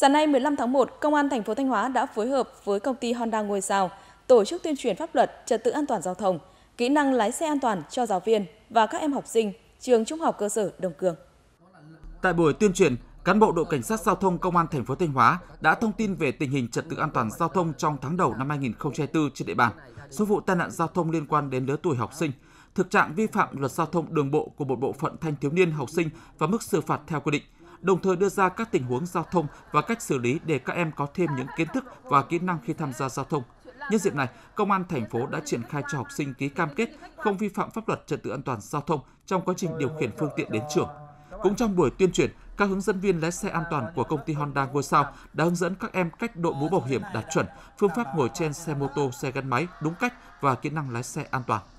Sáng nay 15 tháng 1, Công an thành phố Thanh Hóa đã phối hợp với công ty Honda Ngôi Sao tổ chức tuyên truyền pháp luật trật tự an toàn giao thông, kỹ năng lái xe an toàn cho giáo viên và các em học sinh trường Trung học cơ sở Đồng Cường. Tại buổi tuyên truyền, cán bộ đội cảnh sát giao thông công an thành phố Thanh Hóa đã thông tin về tình hình trật tự an toàn giao thông trong tháng đầu năm 2024 trên địa bàn, số vụ tai nạn giao thông liên quan đến lứa tuổi học sinh, thực trạng vi phạm luật giao thông đường bộ của một bộ phận thanh thiếu niên học sinh và mức xử phạt theo quy định – đồng thời đưa ra các tình huống giao thông và cách xử lý để các em có thêm những kiến thức và kỹ năng khi tham gia giao thông. Nhân dịp này, Công an thành phố đã triển khai cho học sinh ký cam kết không vi phạm pháp luật trật tự an toàn giao thông trong quá trình điều khiển phương tiện đến trường. Cũng trong buổi tuyên truyền, các hướng dẫn viên lái xe an toàn của công ty Honda Ngôi Sao đã hướng dẫn các em cách đội mũ bảo hiểm đạt chuẩn, phương pháp ngồi trên xe mô tô, xe gắn máy đúng cách và kỹ năng lái xe an toàn.